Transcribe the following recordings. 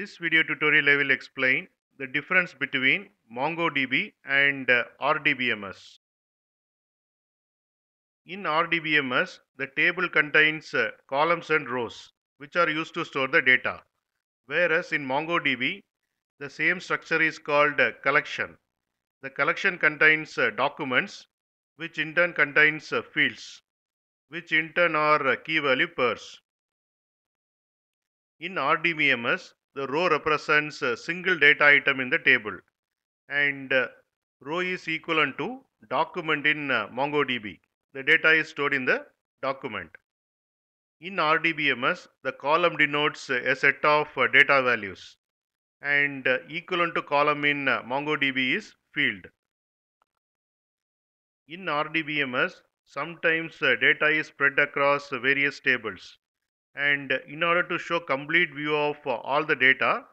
This video tutorial I will explain the difference between MongoDB and uh, RDBMS. In RDBMS, the table contains uh, columns and rows which are used to store the data. Whereas in MongoDB, the same structure is called uh, collection. The collection contains documents which in turn contains fields which in turn are key value pairs. In RDBMS, the row represents a single data item in the table and uh, row is equivalent to document in uh, MongoDB. The data is stored in the document. In RDBMS, the column denotes a set of uh, data values and equivalent to column in MongoDB is field. In RDBMS, sometimes data is spread across various tables and in order to show complete view of uh, all the data,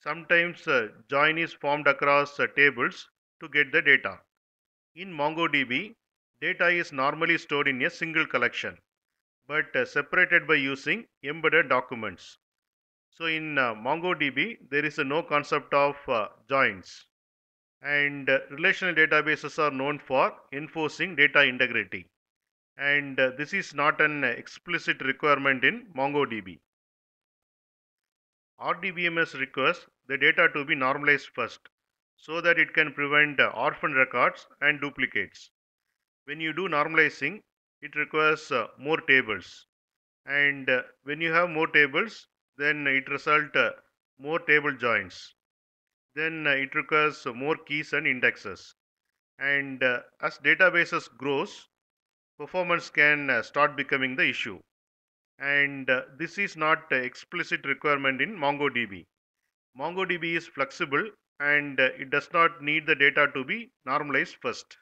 sometimes uh, join is formed across uh, tables to get the data. In MongoDB, data is normally stored in a single collection but separated by using embedded documents. So in MongoDB, there is no concept of joins and relational databases are known for enforcing data integrity and uh, this is not an explicit requirement in MongoDB. RDBMS requires the data to be normalized first so that it can prevent uh, orphan records and duplicates. When you do normalizing, it requires uh, more tables. And when you have more tables, then it results more table joins. Then it requires more keys and indexes. And as databases grows, performance can uh, start becoming the issue. And uh, this is not explicit requirement in MongoDB. MongoDB is flexible and uh, it does not need the data to be normalized first.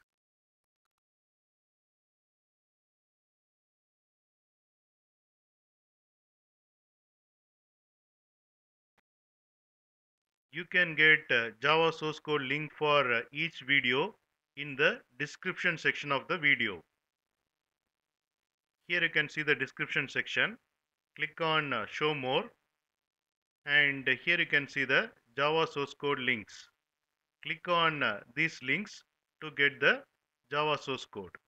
you can get uh, java source code link for uh, each video in the description section of the video here you can see the description section click on uh, show more and here you can see the java source code links click on uh, these links to get the java source code